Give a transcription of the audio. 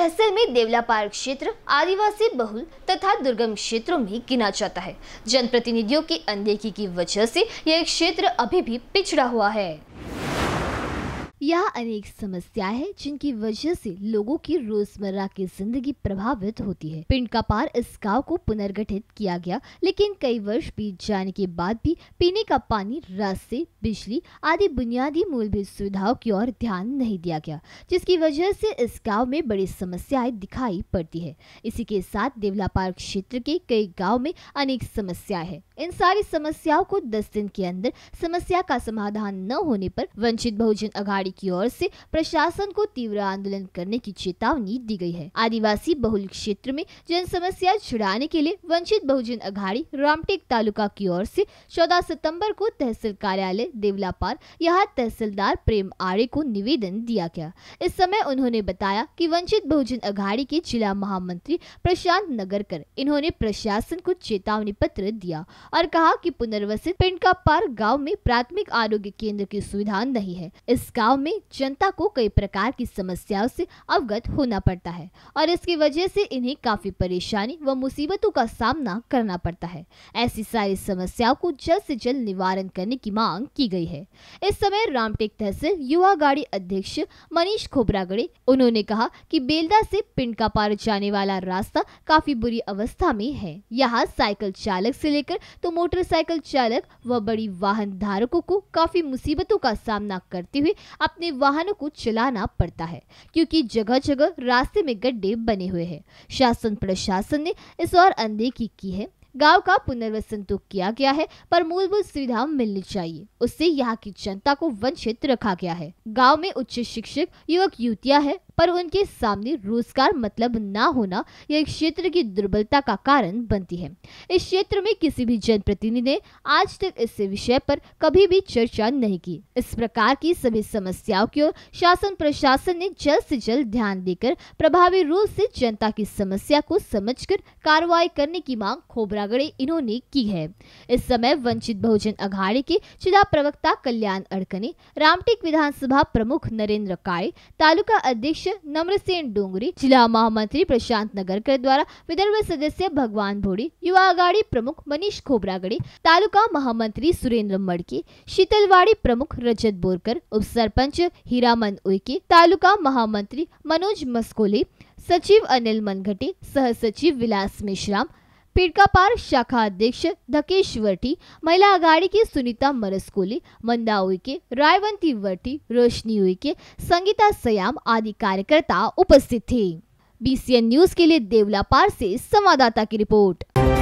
तहसील में देवला पार्क क्षेत्र आदिवासी बहुल तथा दुर्गम क्षेत्रों में गिना जाता है जनप्रतिनिधियों की अनदेखी की वजह से यह क्षेत्र अभी भी पिछड़ा हुआ है यह अनेक समस्याएं हैं जिनकी वजह से लोगों की रोजमर्रा की जिंदगी प्रभावित होती है पिंड का पार इस गांव को पुनर्गठित किया गया लेकिन कई वर्ष बीत जाने के बाद भी पीने का पानी रास्ते बिजली आदि बुनियादी मूलभूत सुविधाओं की ओर ध्यान नहीं दिया गया जिसकी वजह से इस गाँव में बड़ी समस्याएं दिखाई पड़ती है इसी के साथ देवला पार्क क्षेत्र के कई गाँव में अनेक समस्या है इन सारी समस्याओं को दस दिन के अंदर समस्या का समाधान न होने पर वंचित बहुजन अघाड़ी की ओर से प्रशासन को तीव्र आंदोलन करने की चेतावनी दी गई है आदिवासी बहुल क्षेत्र में जन समस्या छुड़ाने के लिए वंचित बहुजन अघाड़ी रामटेक तालुका की ओर से 14 सितंबर को तहसील कार्यालय देवलापार यहाँ तहसीलदार प्रेम आर्य को निवेदन दिया गया इस समय उन्होंने बताया की वंचित बहुजन अघाड़ी के जिला महामंत्री प्रशांत नगरकर इन्होंने प्रशासन को चेतावनी पत्र दिया और कहा कि पुनर्वसित पिंड का पार गांव में प्राथमिक आरोग्य केंद्र की सुविधा नहीं है इस गांव में जनता को कई प्रकार की समस्याओं से अवगत होना पड़ता है और इसकी वजह से इन्हें काफी परेशानी व मुसीबतों का सामना करना पड़ता है ऐसी सारी समस्याओं को जल्द से जल्द निवारण करने की मांग की गई है इस समय रामटेक तहसील युवा गाड़ी अध्यक्ष मनीष खोबरागड़े उन्होंने कहा कि बेलदा से पिंड का पार जाने वाला रास्ता काफी बुरी अवस्था में है यहाँ साइकिल चालक से लेकर तो मोटरसाइकिल चालक व बड़ी वाहन धारकों को काफ़ी मुसीबतों का सामना करते हुए अपने वाहनों को चलाना पड़ता है क्योंकि जगह जगह रास्ते में गड्ढे बने हुए हैं शासन प्रशासन ने इस और अनदेखी की है गांव का पुनर्वसन तो किया गया है पर मूलभूत सुविधा मिलनी चाहिए उससे यहाँ की जनता को वंचित रखा गया है गांव में उच्च शिक्षक युवक युवतिया हैं पर उनके सामने रोजगार मतलब ना होना यह क्षेत्र की दुर्बलता का कारण बनती है इस क्षेत्र में किसी भी जनप्रतिनिधि ने आज तक इस विषय पर कभी भी चर्चा नहीं की इस प्रकार की सभी समस्याओं की ओर शासन प्रशासन ने जल्द से जल्द ध्यान देकर प्रभावी रूप से जनता की समस्या को समझकर कार्रवाई करने की मांग खोबरागड़े इन्होंने की है इस समय वंचित बहुजन अघाड़ी के जिला प्रवक्ता कल्याण अड़कने रामटेक विधानसभा प्रमुख नरेंद्र काय तालुका अध्यक्ष नम्रसेन डोंगरी जिला महामंत्री प्रशांत नगरकर द्वारा विदर्भ सदस्य भगवान भोड़ी युवा अगाड़ी प्रमुख मनीष खोबरागड़ी तालुका महामंत्री सुरेंद्र मड़के शीतलवाड़ी प्रमुख रजत बोरकर उप सरपंच हीरामन उइके तालुका महामंत्री मनोज मस्कोले सचिव अनिल मनघटी सह सचिव विलास मिश्राम पीड़कापार शाखा अध्यक्ष धकेश वर्टी महिला अगाड़ी के सुनीता मरसकोली मंदा उइके रायवंती वर्टी रोशनी उइके संगीता सयाम आदि कार्यकर्ता उपस्थित थे बीसीएन न्यूज के लिए देवलापार से संवाददाता की रिपोर्ट